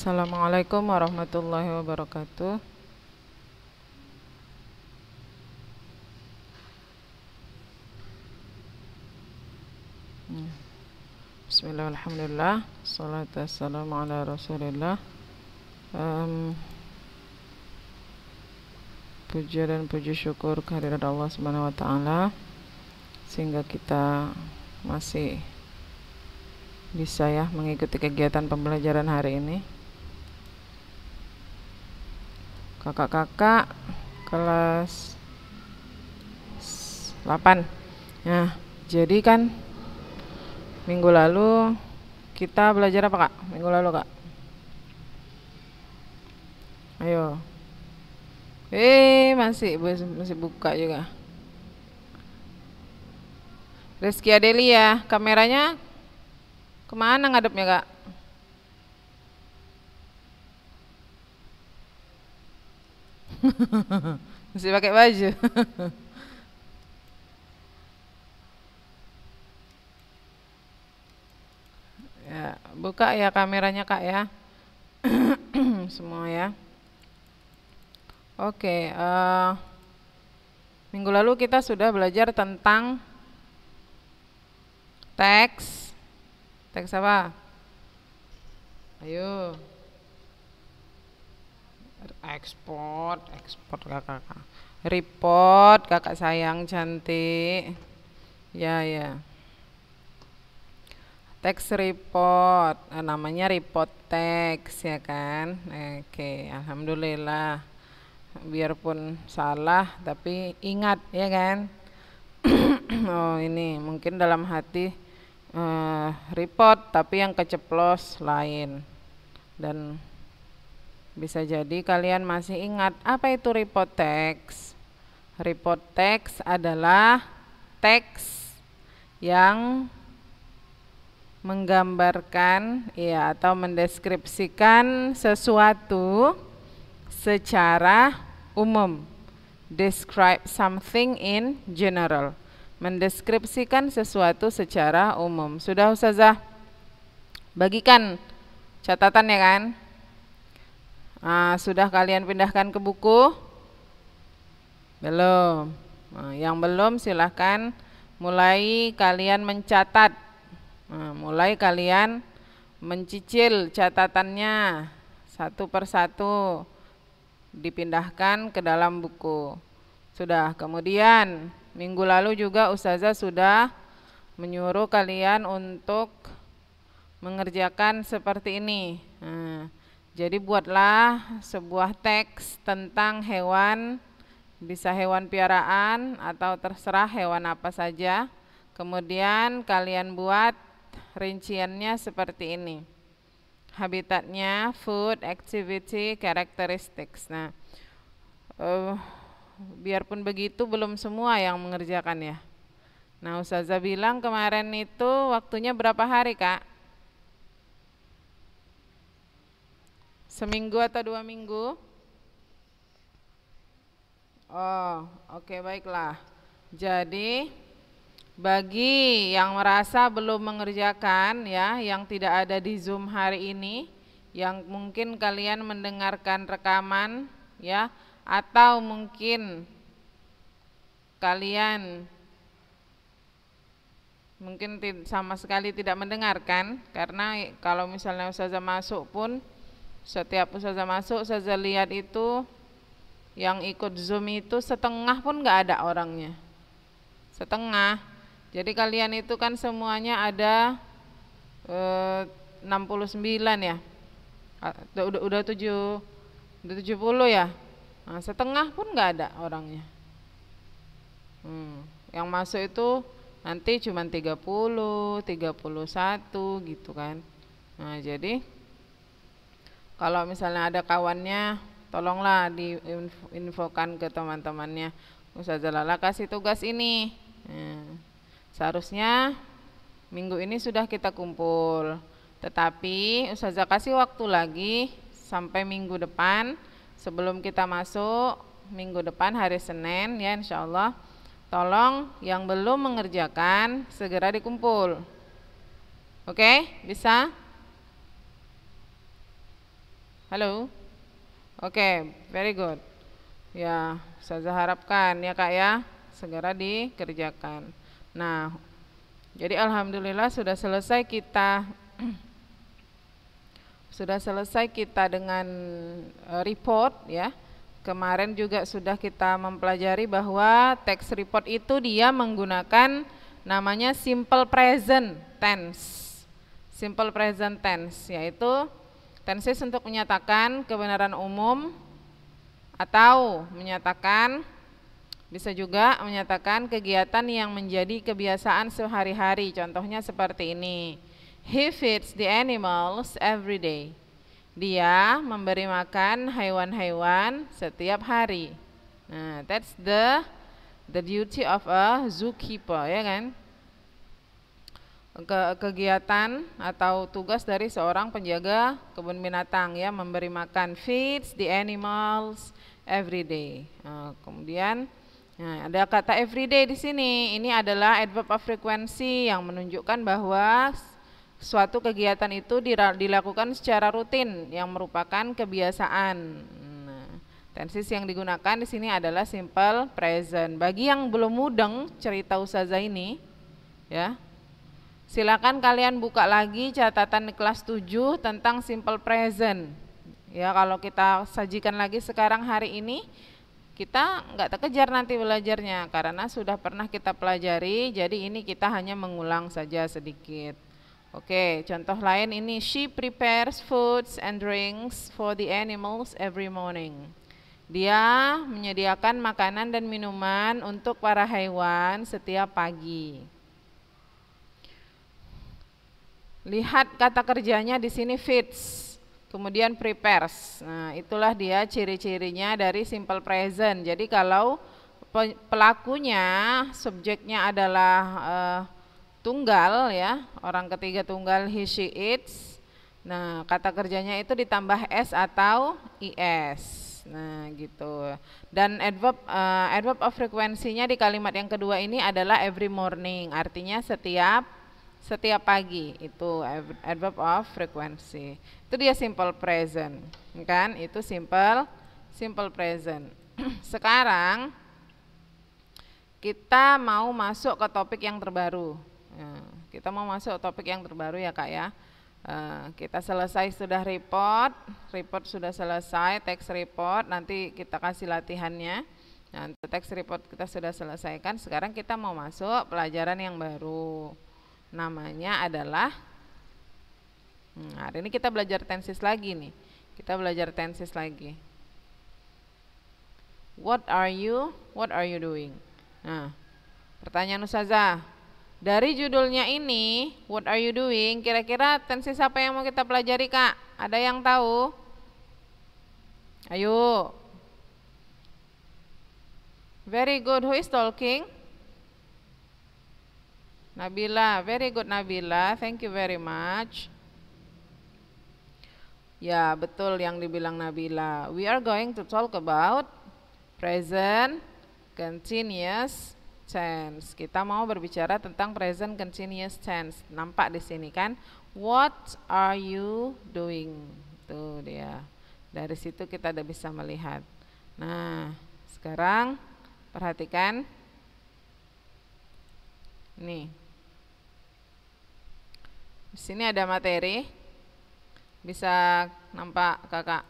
Assalamualaikum warahmatullahi wabarakatuh. Bismillahirrahmanirrahim. Salatu wassalamu ala Rasulillah. Um, puja dan puji syukur kehadirat Allah Subhanahu wa taala sehingga kita masih bisa ya mengikuti kegiatan pembelajaran hari ini kakak-kakak kelas 8 nah jadi kan minggu lalu kita belajar apa kak minggu lalu kak ayo eh masih masih buka juga Rizky Adelia kameranya kemana ngadepnya kak mesti pakai baju ya buka ya kameranya kak ya semua ya oke uh, minggu lalu kita sudah belajar tentang teks teks apa ayo ekspor ekspor kakak report kakak sayang cantik ya ya teks report nah, namanya report teks ya kan oke alhamdulillah biarpun salah tapi ingat ya kan oh ini mungkin dalam hati uh, report tapi yang keceplos lain dan bisa jadi kalian masih ingat apa itu report text. Report text adalah teks yang menggambarkan ya atau mendeskripsikan sesuatu secara umum. Describe something in general. Mendeskripsikan sesuatu secara umum. Sudah Ustazah bagikan catatan ya kan? Nah, sudah kalian pindahkan ke buku? Belum. Nah, yang belum silahkan mulai kalian mencatat. Nah, mulai kalian mencicil catatannya satu persatu dipindahkan ke dalam buku. Sudah, kemudian minggu lalu juga Ustazah sudah menyuruh kalian untuk mengerjakan seperti ini. Nah, jadi buatlah sebuah teks tentang hewan, bisa hewan piaraan atau terserah hewan apa saja. Kemudian kalian buat rinciannya seperti ini. Habitatnya, food, activity, characteristics. Nah, uh, biarpun begitu belum semua yang mengerjakan ya. Nah, Ustazah bilang kemarin itu waktunya berapa hari, Kak? Seminggu atau dua minggu? Oh, oke okay, baiklah. Jadi bagi yang merasa belum mengerjakan ya, yang tidak ada di Zoom hari ini, yang mungkin kalian mendengarkan rekaman ya, atau mungkin kalian mungkin sama sekali tidak mendengarkan karena kalau misalnya usaha masuk pun setiap ustazah masuk ustazah lihat itu yang ikut zoom itu setengah pun nggak ada orangnya setengah jadi kalian itu kan semuanya ada eh, puluh 69 ya udah, udah, udah tujuh udah 70 ya nah, setengah pun nggak ada orangnya hmm, yang masuk itu nanti cuma 30 31 gitu kan nah jadi kalau misalnya ada kawannya tolonglah diinfokan ke teman-temannya Ustazah Lala kasih tugas ini nah, seharusnya minggu ini sudah kita kumpul tetapi Ustazah kasih waktu lagi sampai minggu depan sebelum kita masuk minggu depan hari Senin ya insya Allah tolong yang belum mengerjakan segera dikumpul oke okay? bisa Halo. Oke, okay, very good. Ya, saya harapkan ya Kak ya, segera dikerjakan. Nah, jadi alhamdulillah sudah selesai kita sudah selesai kita dengan e, report ya. Kemarin juga sudah kita mempelajari bahwa teks report itu dia menggunakan namanya simple present tense. Simple present tense yaitu Tensis untuk menyatakan kebenaran umum atau menyatakan bisa juga menyatakan kegiatan yang menjadi kebiasaan sehari-hari. Contohnya seperti ini. He feeds the animals every day. Dia memberi makan hewan-hewan setiap hari. Nah, that's the the duty of a zookeeper, ya kan? ke kegiatan atau tugas dari seorang penjaga kebun binatang ya memberi makan feeds the animals every day. Nah, kemudian nah, ada kata every day di sini. Ini adalah adverb of frequency yang menunjukkan bahwa suatu kegiatan itu dilakukan secara rutin yang merupakan kebiasaan. tenses nah, tensis yang digunakan di sini adalah simple present. Bagi yang belum mudeng cerita usaha ini ya Silakan kalian buka lagi catatan kelas 7 tentang simple present. Ya, kalau kita sajikan lagi sekarang hari ini, kita nggak terkejar nanti belajarnya karena sudah pernah kita pelajari. Jadi ini kita hanya mengulang saja sedikit. Oke, contoh lain ini she prepares foods and drinks for the animals every morning. Dia menyediakan makanan dan minuman untuk para hewan setiap pagi. Lihat kata kerjanya di sini fits, kemudian prepares. Nah, itulah dia ciri-cirinya dari simple present. Jadi kalau pelakunya subjeknya adalah uh, tunggal ya, orang ketiga tunggal he she its. Nah, kata kerjanya itu ditambah s atau is. Nah, gitu. Dan adverb uh, adverb of frekuensinya di kalimat yang kedua ini adalah every morning, artinya setiap setiap pagi itu adverb of frequency itu dia simple present kan itu simple simple present sekarang kita mau masuk ke topik yang terbaru ya, kita mau masuk topik yang terbaru ya kak ya eh, kita selesai sudah report, report sudah selesai, teks report nanti kita kasih latihannya. Nah, teks report kita sudah selesaikan. Sekarang kita mau masuk pelajaran yang baru namanya adalah nah hari ini kita belajar tenses lagi nih kita belajar tenses lagi what are you what are you doing nah pertanyaan Ustazah dari judulnya ini what are you doing kira-kira tenses apa yang mau kita pelajari kak ada yang tahu ayo very good who is talking Nabila, very good Nabila, thank you very much. Ya, betul yang dibilang Nabila. We are going to talk about present continuous tense. Kita mau berbicara tentang present continuous tense. Nampak di sini kan? What are you doing? Tuh dia. Dari situ kita udah bisa melihat. Nah, sekarang perhatikan. Nih. Di sini ada materi. Bisa nampak kakak.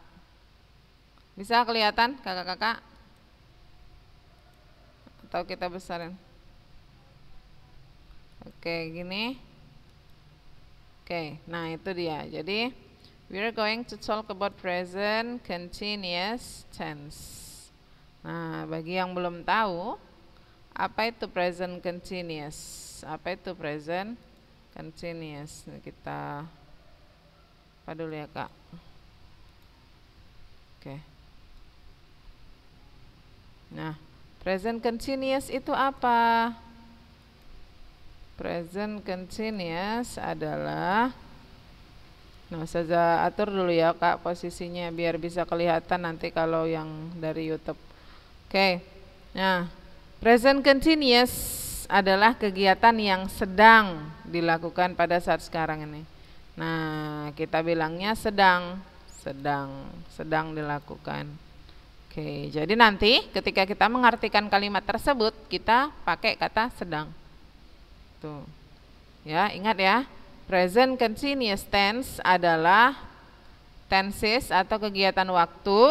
Bisa kelihatan kakak-kakak? Atau kita besarin? Oke, gini. Oke, nah itu dia. Jadi, we are going to talk about present continuous tense. Nah, bagi yang belum tahu, apa itu present continuous? Apa itu present continuous kan ya, kita apa dulu ya kak oke okay. nah present continuous itu apa present continuous adalah nah saja atur dulu ya kak posisinya biar bisa kelihatan nanti kalau yang dari YouTube oke okay. nah present continuous adalah kegiatan yang sedang dilakukan pada saat sekarang ini. Nah, kita bilangnya sedang, sedang, sedang dilakukan. Oke, jadi nanti ketika kita mengartikan kalimat tersebut, kita pakai kata sedang. Tuh. Ya, ingat ya. Present continuous tense adalah tenses atau kegiatan waktu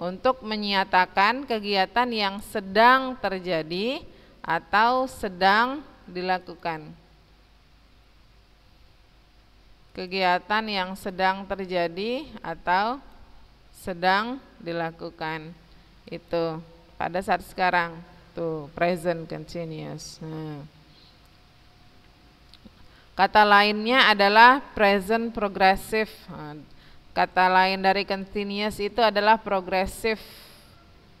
untuk menyatakan kegiatan yang sedang terjadi atau sedang dilakukan. Kegiatan yang sedang terjadi atau sedang dilakukan itu pada saat sekarang tuh present continuous. Nah. Kata lainnya adalah present progressive. Nah, kata lain dari continuous itu adalah progressive.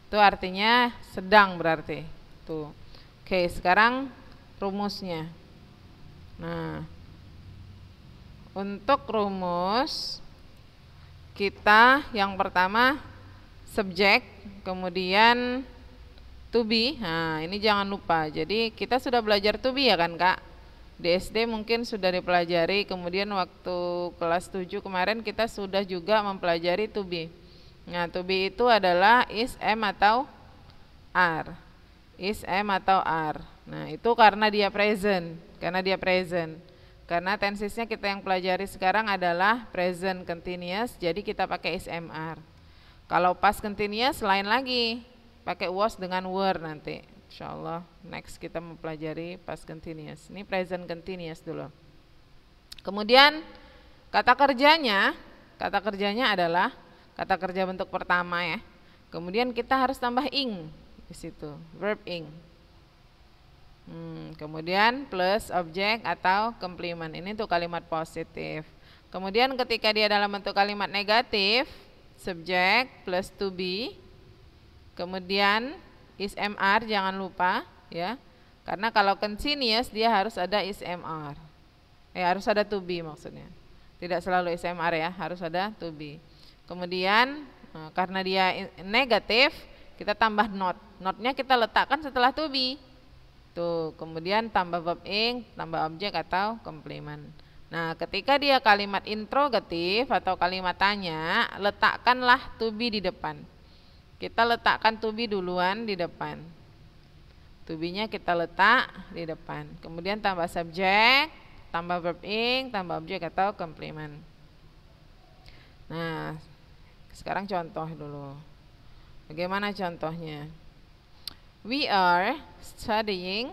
Itu artinya sedang berarti. Tuh. Oke, sekarang rumusnya. Nah, untuk rumus kita yang pertama subjek, kemudian to be. Nah, ini jangan lupa. Jadi kita sudah belajar to be ya kan, Kak? Di SD mungkin sudah dipelajari, kemudian waktu kelas 7 kemarin kita sudah juga mempelajari to be. Nah, to be itu adalah is, am atau are is am atau R. Nah, itu karena dia present, karena dia present. Karena tensesnya kita yang pelajari sekarang adalah present continuous, jadi kita pakai is are. Kalau past continuous lain lagi, pakai was dengan were nanti. Insyaallah next kita mempelajari past continuous. Ini present continuous dulu. Kemudian kata kerjanya, kata kerjanya adalah kata kerja bentuk pertama ya. Kemudian kita harus tambah ing di situ verb ing hmm, kemudian plus objek atau complement ini untuk kalimat positif kemudian ketika dia dalam bentuk kalimat negatif subjek plus to be kemudian is mr jangan lupa ya karena kalau continuous dia harus ada is mr eh harus ada to be maksudnya tidak selalu is mr ya harus ada to be kemudian eh, karena dia negatif kita tambah not notnya kita letakkan setelah to be tuh kemudian tambah verb ing tambah objek atau komplement nah ketika dia kalimat interrogatif atau kalimat tanya letakkanlah to be di depan kita letakkan to be duluan di depan to be nya kita letak di depan kemudian tambah subjek tambah verb ing tambah objek atau komplement nah sekarang contoh dulu bagaimana contohnya We are studying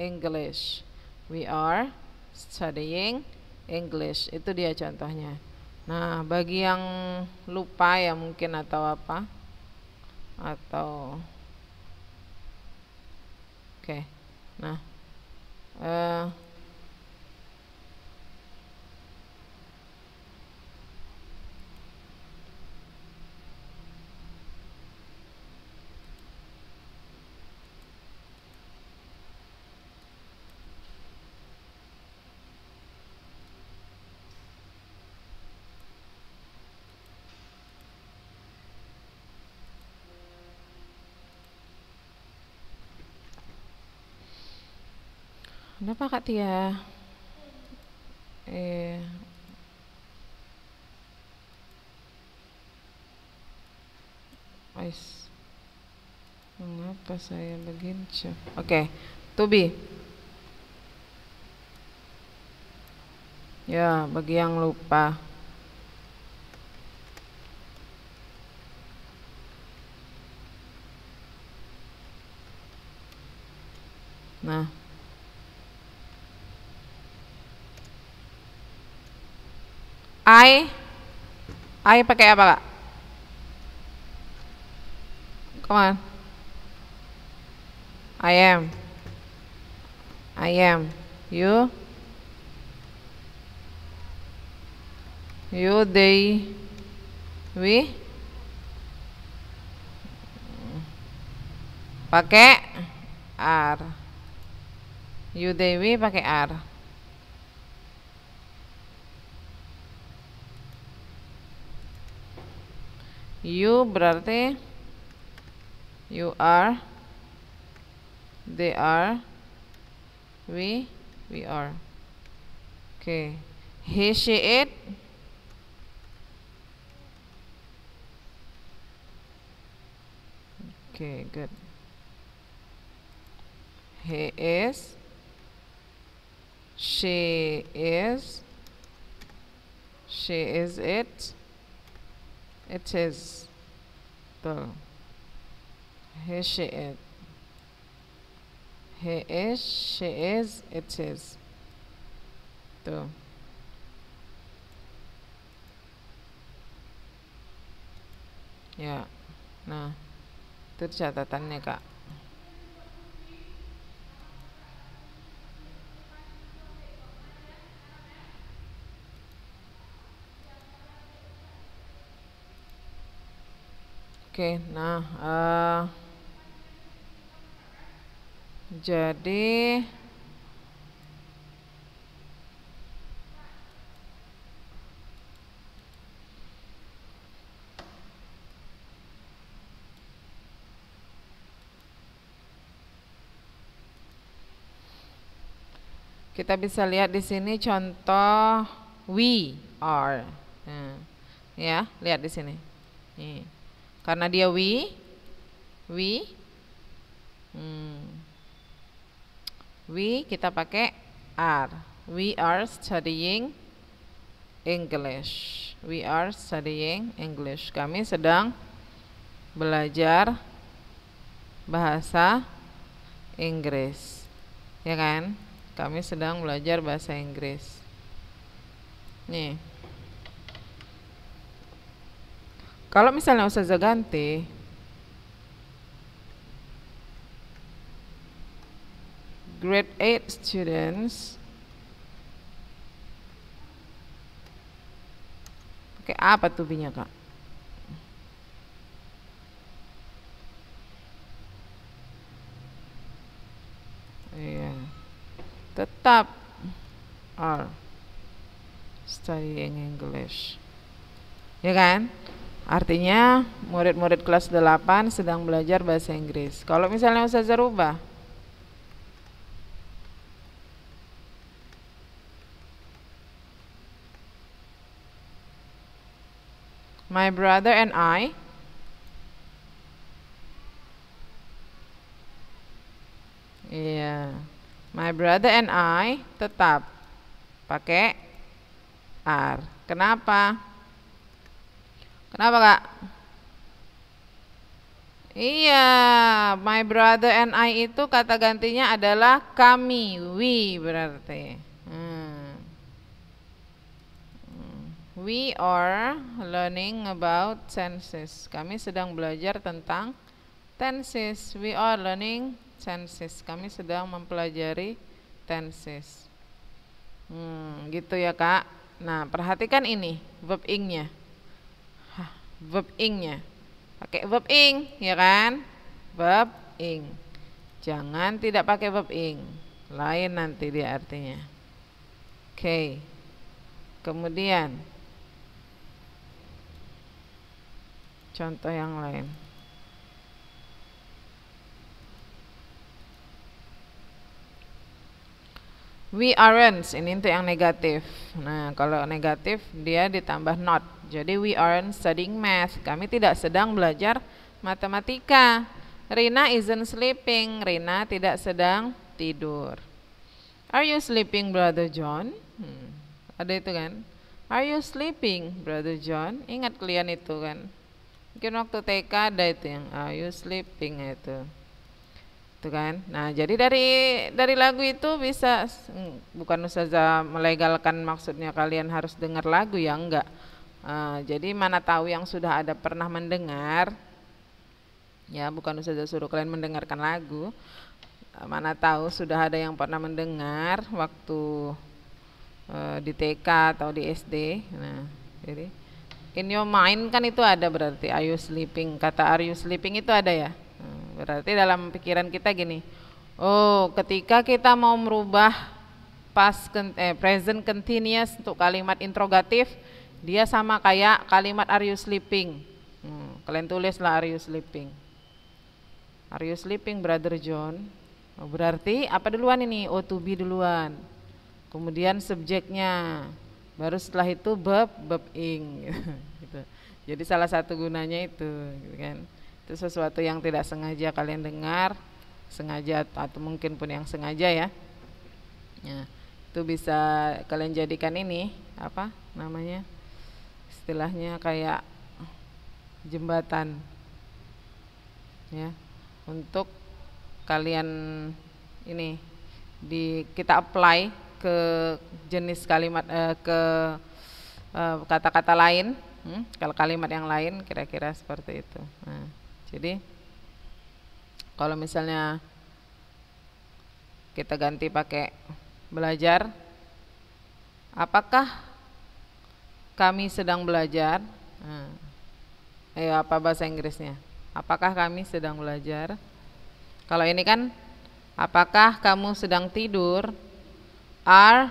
English. We are studying English. Itu dia contohnya. Nah, bagi yang lupa ya mungkin atau apa? Atau Oke. Okay. Nah, eh uh, Kenapa Kak Tia? Eh, Ais. Mengapa saya begini? Oke, okay. Tobi. Ya, bagi yang lupa. Nah. I I pakai apa kak? Come on I am I am you you they we pakai R you they we pakai R you berarti you are they are we we are okay he she it okay good he is she is she is it it is the he she is he is she is it is the yeah nah itu catatannya kak Oke, nah uh, jadi kita bisa lihat di sini contoh we are. Nah, ya, lihat di sini. Nih karena dia we we hmm, we kita pakai are we are studying English we are studying English kami sedang belajar bahasa Inggris ya kan kami sedang belajar bahasa Inggris nih Kalau misalnya Ustazah ganti grade 8 students Oke, apa tuh binya Kak? Iya. Tetap R. Studying English. Ya kan? Artinya murid-murid kelas 8 sedang belajar bahasa Inggris. Kalau misalnya Ustazah rubah My brother and I Iya. Yeah. My brother and I tetap pakai r. Kenapa? Kenapa kak? Iya, my brother and I itu kata gantinya adalah kami, we berarti. Hmm. hmm. We are learning about tenses. Kami sedang belajar tentang tenses. We are learning tenses. Kami sedang mempelajari tenses. Hmm, gitu ya kak. Nah, perhatikan ini verb ing-nya verb ingnya pakai verb ing ya kan verb ing jangan tidak pakai verb ing lain nanti dia artinya oke okay. kemudian contoh yang lain we aren't ini untuk yang negatif nah kalau negatif dia ditambah not jadi we aren't studying math. Kami tidak sedang belajar matematika. Rina isn't sleeping. Rina tidak sedang tidur. Are you sleeping, Brother John? Hmm, ada itu kan? Are you sleeping, Brother John? Ingat kalian itu kan? Mungkin waktu TK ada itu yang Are you sleeping itu. Itu kan? Nah, jadi dari dari lagu itu bisa hmm, bukan usaha melegalkan maksudnya kalian harus dengar lagu ya enggak. Uh, jadi mana tahu yang sudah ada pernah mendengar ya bukan saja suruh kalian mendengarkan lagu eh, mana tahu sudah ada yang pernah mendengar waktu uh, di TK atau di SD nah jadi in your mind kan itu ada berarti are you sleeping kata are you sleeping itu ada ya hmm, berarti dalam pikiran kita gini oh ketika kita mau merubah past eh, present continuous untuk kalimat interrogatif dia sama kayak kalimat are you sleeping? Hmm, kalian tulislah are you sleeping? Are you sleeping brother John? Oh, berarti apa duluan ini? Oh to be duluan. Kemudian subjeknya. Baru setelah itu bab bab ing gitu. Jadi salah satu gunanya itu gitu kan. Itu sesuatu yang tidak sengaja kalian dengar, sengaja atau mungkin pun yang sengaja ya. Ya. Itu bisa kalian jadikan ini apa namanya? istilahnya kayak jembatan ya untuk kalian ini di kita apply ke jenis kalimat eh, ke eh, kata-kata eh, lain hmm, kalau kalimat yang lain kira-kira seperti itu nah, jadi kalau misalnya kita ganti pakai belajar apakah kami sedang belajar? Hmm. ayo apa bahasa Inggrisnya? Apakah kami sedang belajar? Kalau ini kan apakah kamu sedang tidur? Are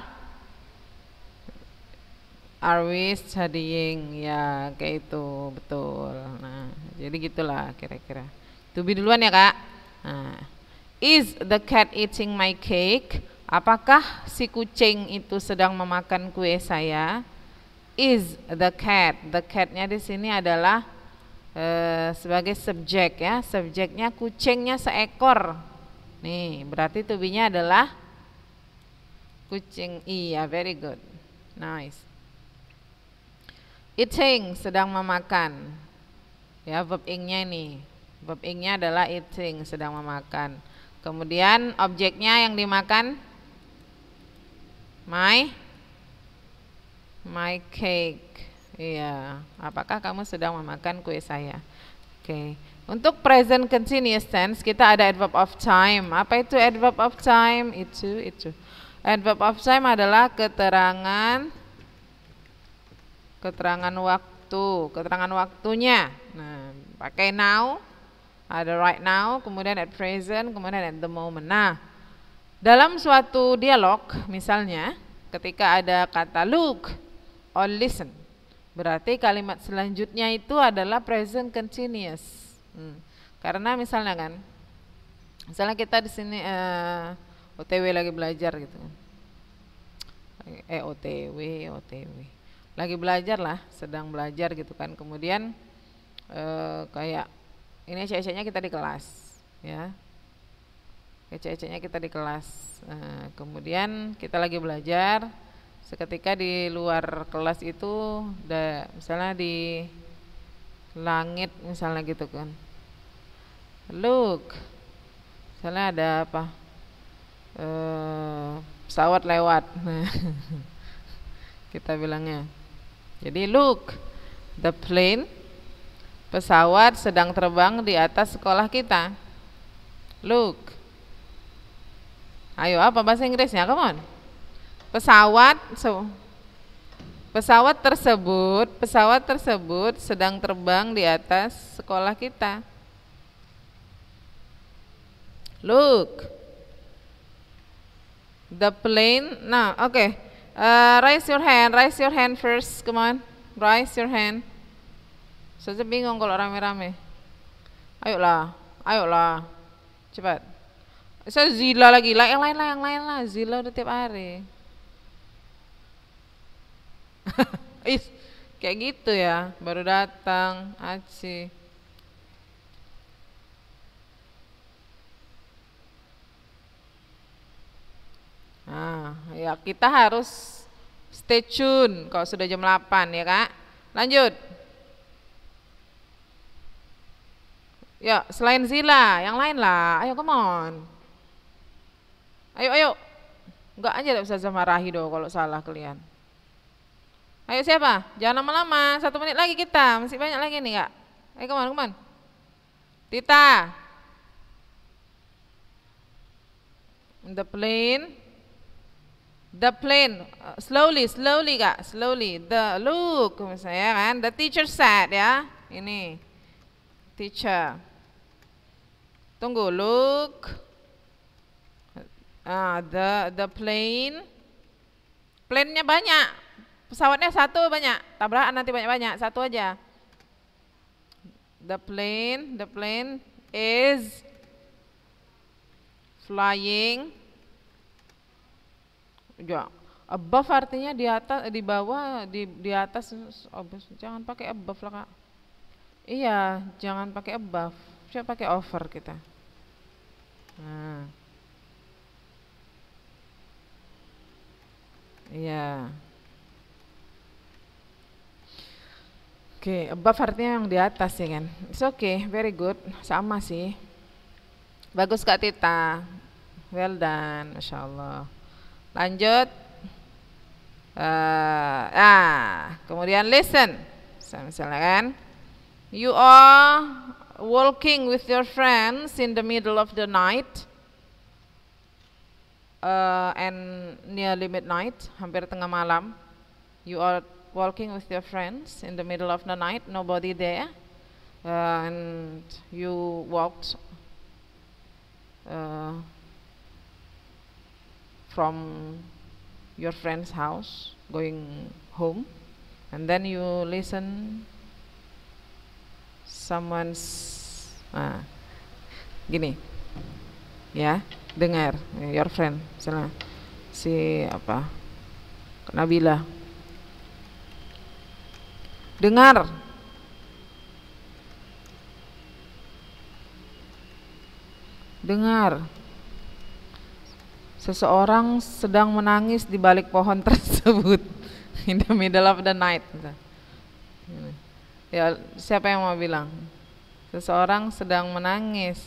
are we studying? Ya, kayak itu, betul. Nah, jadi gitulah kira-kira. Tubi duluan ya, Kak. Nah, is the cat eating my cake? Apakah si kucing itu sedang memakan kue saya? is the cat. The catnya di sini adalah uh, sebagai subjek ya. Subjeknya kucingnya seekor. Nih, berarti to be-nya adalah kucing. Iya, very good. Nice. Eating sedang memakan. Ya, verb ing-nya ini. Verb ing-nya adalah eating sedang memakan. Kemudian objeknya yang dimakan my my cake. Iya, apakah kamu sedang memakan kue saya? Oke. Okay. Untuk present continuous tense kita ada adverb of time. Apa itu adverb of time? Itu itu. Adverb of time adalah keterangan keterangan waktu, keterangan waktunya. Nah, pakai now, ada right now, kemudian at present, kemudian at the moment. Nah, dalam suatu dialog misalnya ketika ada kata look or listen. Berarti kalimat selanjutnya itu adalah present continuous. Hmm. Karena misalnya kan, misalnya kita di sini uh, eh, OTW lagi belajar gitu kan. Eh OTW, OTW. Lagi belajar lah, sedang belajar gitu kan. Kemudian uh, kayak ini ecek nya kita di kelas, ya. ecek kita di kelas. Eh, kemudian kita lagi belajar, seketika di luar kelas itu da, misalnya di langit misalnya gitu kan look misalnya ada apa e, pesawat lewat kita bilangnya jadi look the plane pesawat sedang terbang di atas sekolah kita look ayo apa bahasa Inggrisnya come on pesawat so, pesawat tersebut pesawat tersebut sedang terbang di atas sekolah kita look the plane nah oke okay. uh, raise your hand raise your hand first come on raise your hand Saya bingung kalau rame-rame ayolah ayolah cepat saya so, zila lagi lah yang lain lah yang lain lah zila udah tiap hari Is, kayak gitu ya, baru datang, aci. Nah, ya kita harus stay tune kalau sudah jam 8 ya, Kak. Lanjut. Ya, selain Zila, yang lain lah. Ayo, come on. Ayo, ayo. Enggak aja tidak bisa marahi dong kalau salah kalian. Ayo siapa? Jangan lama-lama, satu menit lagi kita, masih banyak lagi nih kak. Ayo kemana, kemana? Tita. The plane. The plane. Uh, slowly, slowly kak, slowly. The look misalnya kan. The teacher said ya. Ini. Teacher. Tunggu, look. Ah, the the plane. Plane-nya banyak. Pesawatnya satu banyak, tabrakan nanti banyak-banyak, satu aja. The plane, the plane is flying. Ya, above artinya di atas, di bawah, di di atas. oh, jangan pakai above lah kak. Iya, jangan pakai above. Coba pakai over kita. Nah. Iya. Yeah. Oke, okay, above artinya yang di atas ya kan. It's okay, very good. Sama sih. Bagus Kak Tita. Well done, Masya Allah. Lanjut. Uh, ah, kemudian listen. Misalnya kan. You are walking with your friends in the middle of the night. Uh, and near midnight, hampir tengah malam. You are walking with your friends in the middle of the night, nobody there, uh, and you walked uh, from your friend's house going home, and then you listen someone's ah, gini ya dengar your friend misalnya si apa Nabila dengar dengar seseorang sedang menangis di balik pohon tersebut in the middle of the night ya siapa yang mau bilang seseorang sedang menangis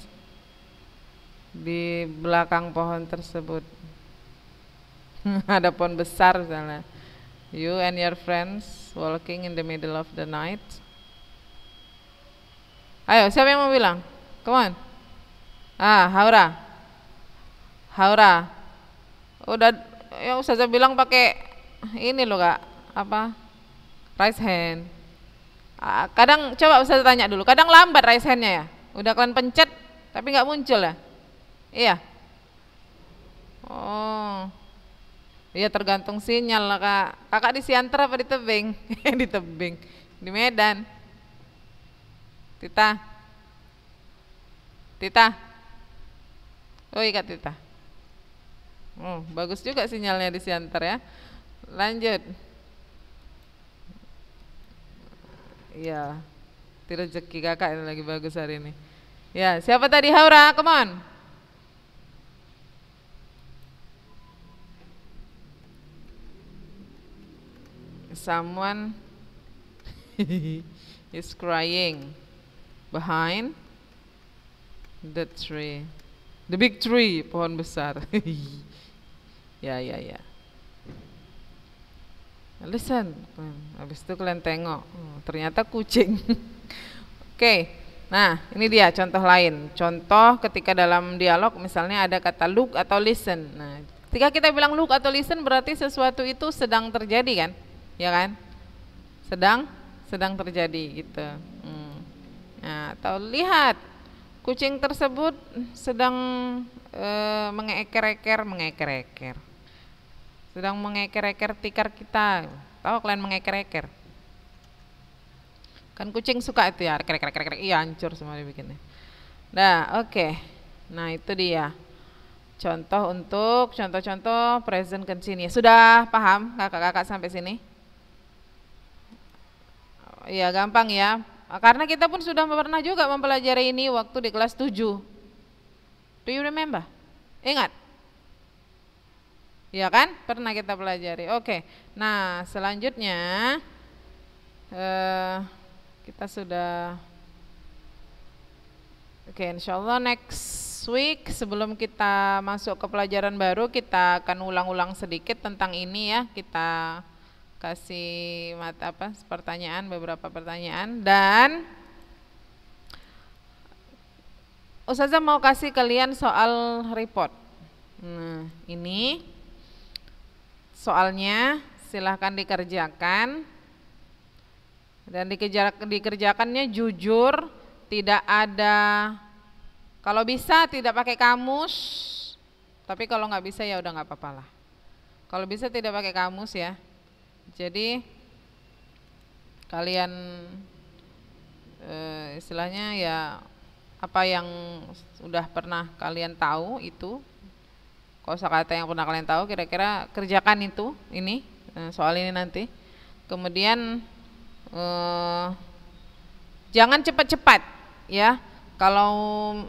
di belakang pohon tersebut ada pohon besar misalnya you and your friends walking in the middle of the night. Ayo, siapa yang mau bilang? Come on. Ah, Haura. Haura. Udah ya Ustazah bilang pakai ini loh, Kak. Apa? Raise hand. Ah, kadang coba Ustazah tanya dulu. Kadang lambat raise handnya ya. Udah kalian pencet tapi nggak muncul ya? Iya. Oh. Iya tergantung sinyal lah kak. Kakak di Siantar apa di Tebing? di Tebing, di Medan. Tita, Tita, oh iya, kak Tita. Oh bagus juga sinyalnya di Siantar ya. Lanjut. Iya, rezeki kakak ini lagi bagus hari ini. Ya, siapa tadi Haura? Come on. someone is crying behind the tree. The big tree, pohon besar. ya, ya, ya. Listen, habis itu kalian tengok, oh, ternyata kucing. Oke, nah ini dia contoh lain. Contoh ketika dalam dialog misalnya ada kata look atau listen. Nah, ketika kita bilang look atau listen berarti sesuatu itu sedang terjadi kan? ya kan sedang sedang terjadi gitu hmm. nah, atau lihat kucing tersebut sedang e, mengeker-eker mengeker-eker sedang mengeker-eker tikar kita tahu kalian mengeker-eker kan kucing suka itu ya kerek-kerek-kerek iya hancur semua dibikinnya nah oke okay. nah itu dia contoh untuk contoh-contoh present continuous sudah paham kakak-kakak sampai sini ya gampang ya. Karena kita pun sudah pernah juga mempelajari ini waktu di kelas 7. Do you remember? Ingat? Ya kan? Pernah kita pelajari. Oke. Nah, selanjutnya uh, kita sudah Oke, insya Allah next week sebelum kita masuk ke pelajaran baru kita akan ulang-ulang sedikit tentang ini ya. Kita kasih mata apa pertanyaan beberapa pertanyaan dan Ustazah mau kasih kalian soal report. Nah, ini soalnya silahkan dikerjakan dan dikejar, dikerjakannya jujur, tidak ada kalau bisa tidak pakai kamus, tapi kalau nggak bisa ya udah nggak apa-apalah. Kalau bisa tidak pakai kamus ya, jadi kalian e, istilahnya ya apa yang sudah pernah kalian tahu itu kosakata yang pernah kalian tahu kira-kira kerjakan itu ini eh, soal ini nanti kemudian eh, jangan cepat-cepat ya kalau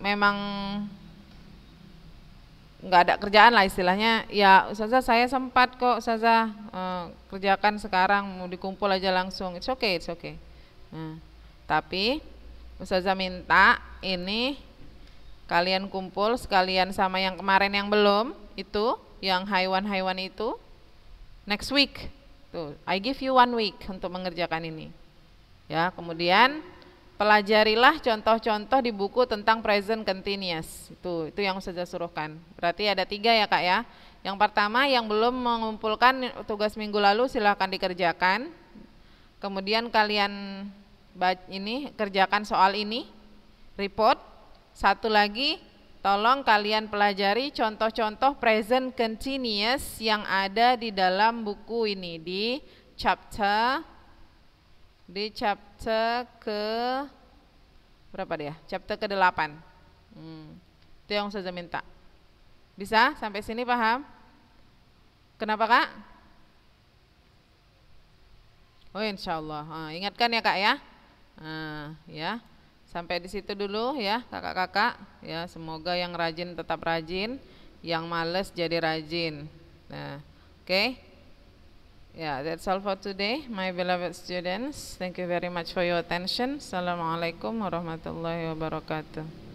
memang nggak ada kerjaan lah istilahnya ya Ustazah saya sempat kok Ustazah eh, kerjakan sekarang mau dikumpul aja langsung it's okay it's okay nah, tapi Ustazah minta ini kalian kumpul sekalian sama yang kemarin yang belum itu yang haiwan-haiwan itu next week tuh I give you one week untuk mengerjakan ini ya kemudian pelajarilah contoh-contoh di buku tentang present continuous itu itu yang saya suruhkan berarti ada tiga ya kak ya yang pertama yang belum mengumpulkan tugas minggu lalu silahkan dikerjakan kemudian kalian ini kerjakan soal ini report satu lagi tolong kalian pelajari contoh-contoh present continuous yang ada di dalam buku ini di chapter di chapter ke berapa dia? Chapter ke-8. Hmm. Itu yang saya minta. Bisa sampai sini paham? Kenapa, Kak? Oh, insya Allah. Nah, ingatkan ya, Kak ya. Nah, ya. Sampai di situ dulu ya, Kakak-kakak. Ya, semoga yang rajin tetap rajin, yang males jadi rajin. Nah, oke. Okay. Yeah, that's all for today, my beloved students. Thank you very much for your attention. Assalamualaikum warahmatullahi wabarakatuh.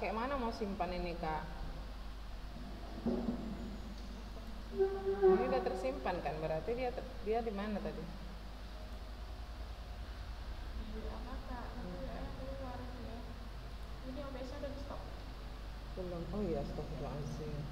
pakai mana mau simpan ini kak ini udah tersimpan kan berarti dia dia di mana tadi belum oh iya asing.